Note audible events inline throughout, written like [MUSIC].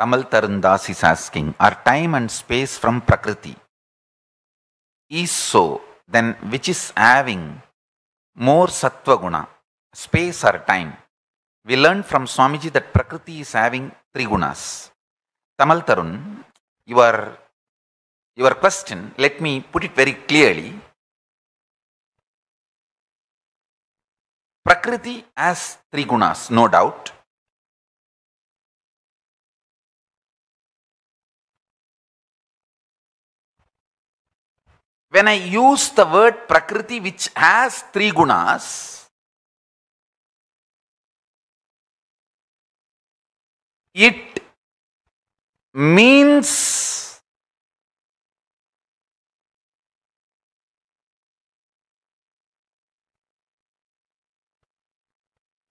Tamal Tarandas is asking, are time and space from Prakriti? Is so, then which is having more sattva guna, space or time? We learned from Swamiji that Prakriti is having three gunas. Tamal Tarun, your, your question, let me put it very clearly. Prakriti has three gunas, no doubt. when I use the word Prakriti which has three gunas, it means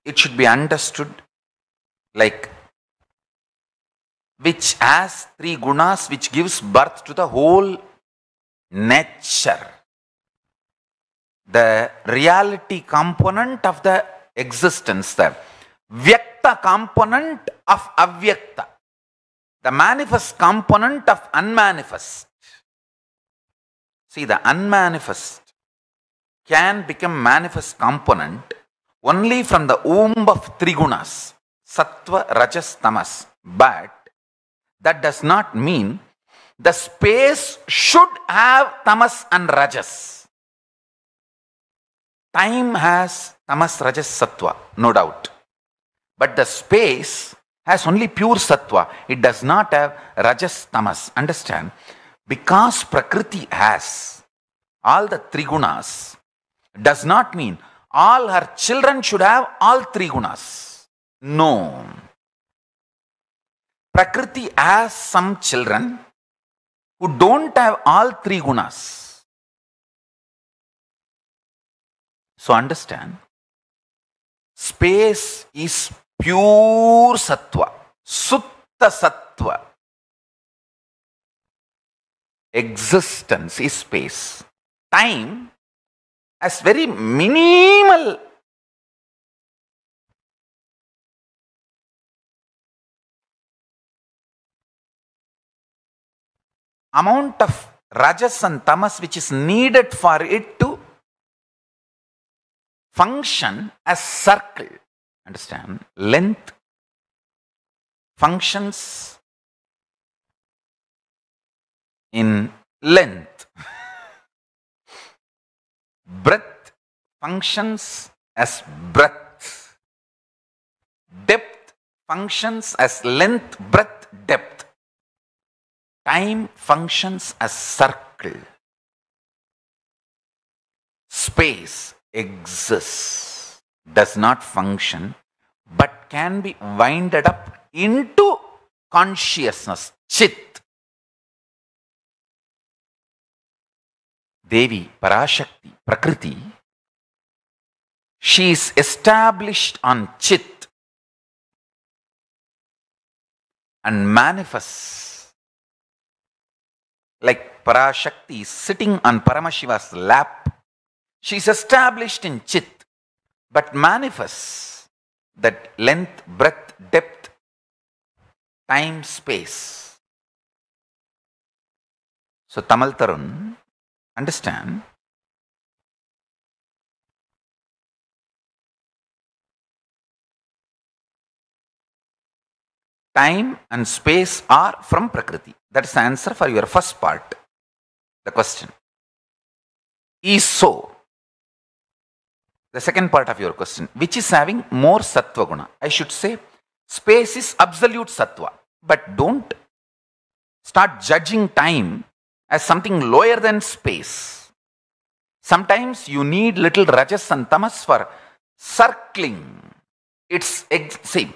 it should be understood like which has three gunas which gives birth to the whole nature, the reality component of the existence, the vyakta component of avyakta, the manifest component of unmanifest. See, the unmanifest can become manifest component only from the womb of trigunas, sattva, rajas, tamas. But that does not mean the space should have tamas and rajas. Time has tamas, rajas, sattva, no doubt. But the space has only pure sattva. It does not have rajas, tamas. Understand? Because Prakriti has all the trigunas, does not mean all her children should have all trigunas. No. Prakriti has some children who don't have all three gunas. So understand, space is pure sattva, sutta sattva. Existence is space. Time has very minimal amount of rajas and tamas which is needed for it to function as circle. Understand? Length functions in length. [LAUGHS] breadth functions as breadth. Depth functions as length, breadth, depth time functions as circle space exists does not function but can be winded up into consciousness chit devi parashakti prakriti she is established on chit and manifests like Parashakti sitting on Paramashiva's lap. She is established in Chit, but manifests that length, breadth, depth, time, space. So Tamal Tarun, understand, time and space are from Prakriti. That's the answer for your first part, the question. Is so. The second part of your question, which is having more sattva guna. I should say, space is absolute sattva, but don't start judging time as something lower than space. Sometimes you need little rajas and tamas for circling. It's, same.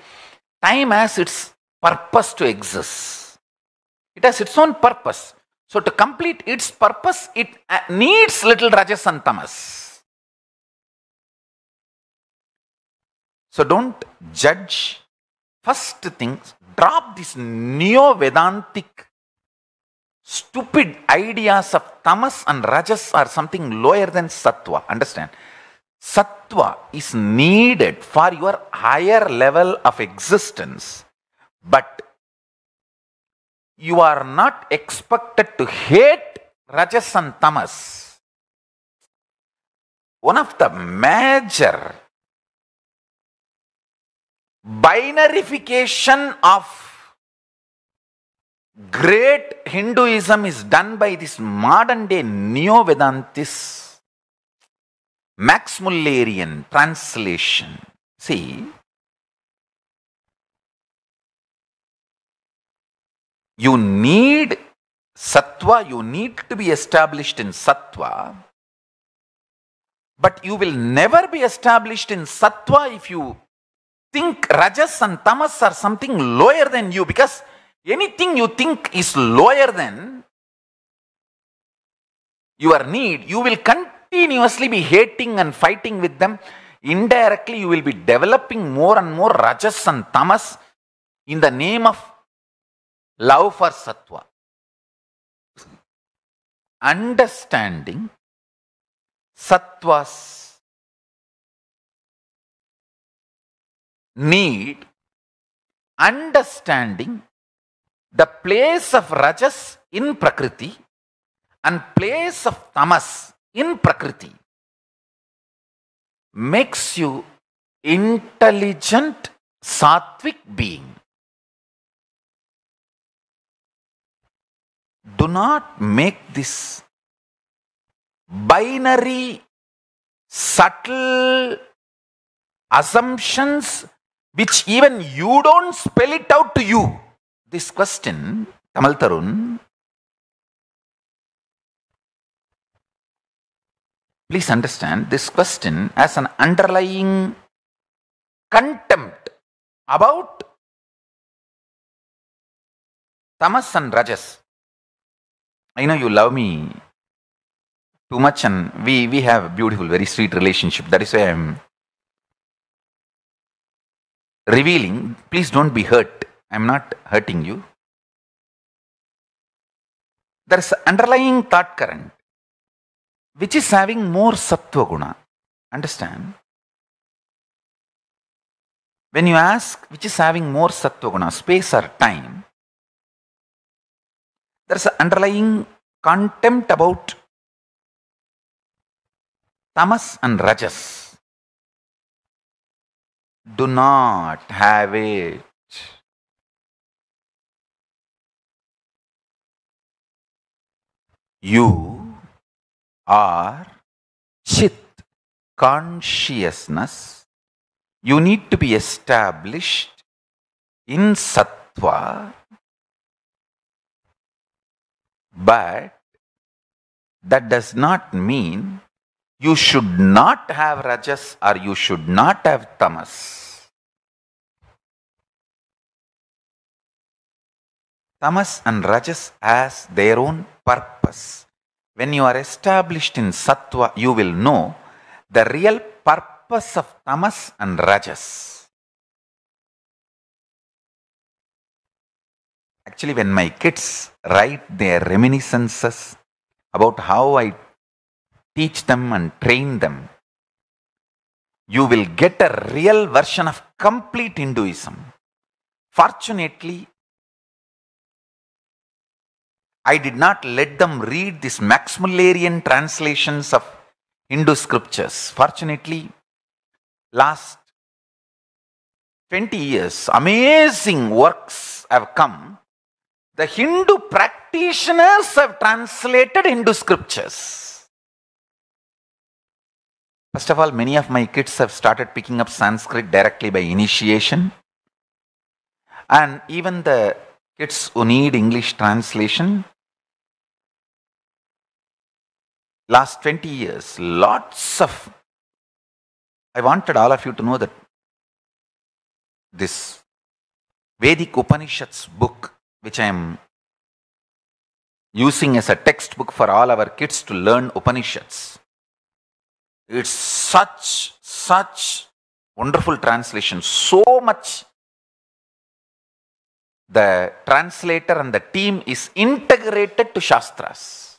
time as its purpose to exist. It has its own purpose. So to complete its purpose, it uh, needs little rajas and tamas. So don't judge. First things. drop these neo-Vedantic stupid ideas of tamas and rajas are something lower than sattva. Understand? Sattva is needed for your higher level of existence. But you are not expected to hate Rajas and Tamas. One of the major binarification of great Hinduism is done by this modern day neo Vedantis Max Mullerian translation. See, You need sattva, you need to be established in sattva, but you will never be established in sattva if you think rajas and tamas are something lower than you because anything you think is lower than your need, you will continuously be hating and fighting with them. Indirectly, you will be developing more and more rajas and tamas in the name of love for sattva, understanding sattva's need, understanding the place of rajas in prakriti and place of tamas in prakriti makes you intelligent sattvic being do not make this binary, subtle assumptions which even you don't spell it out to you. This question, Tamal Tarun, please understand this question as an underlying contempt about tamas and rajas. I know you love me too much and we, we have a beautiful, very sweet relationship. That is why I'm revealing. Please don't be hurt. I'm not hurting you. There's underlying thought current which is having more sattva guna. Understand? When you ask which is having more sattva guna, space or time, there's an underlying contempt about tamas and rajas. Do not have it. You are chit consciousness. You need to be established in sattva but that does not mean you should not have rajas or you should not have tamas. Tamas and rajas has their own purpose. When you are established in sattva, you will know the real purpose of tamas and rajas. Actually, when my kids write their reminiscences about how I teach them and train them, you will get a real version of complete Hinduism. Fortunately, I did not let them read these Max Mullerian translations of Hindu scriptures. Fortunately, last 20 years, amazing works have come the Hindu practitioners have translated Hindu scriptures. First of all, many of my kids have started picking up Sanskrit directly by initiation. And even the kids who need English translation, last 20 years, lots of. I wanted all of you to know that this Vedic Upanishads book which I am using as a textbook for all our kids to learn Upanishads. It's such, such wonderful translation, so much. The translator and the team is integrated to Shastras.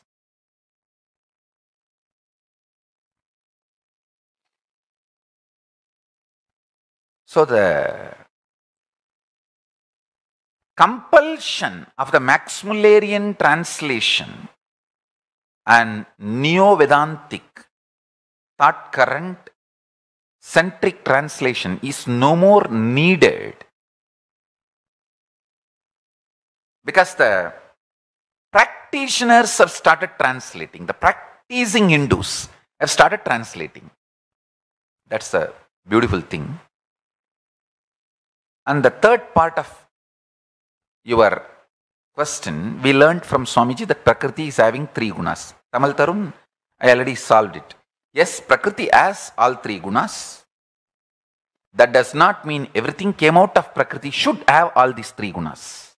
So the compulsion of the Mullerian translation and Neo Vedantic thought current centric translation is no more needed because the practitioners have started translating, the practicing Hindus have started translating. That's a beautiful thing. And the third part of your question, we learned from Swamiji that Prakriti is having three gunas. Tamal Tarun, I already solved it. Yes, Prakriti has all three gunas. That does not mean everything came out of Prakriti should have all these three gunas.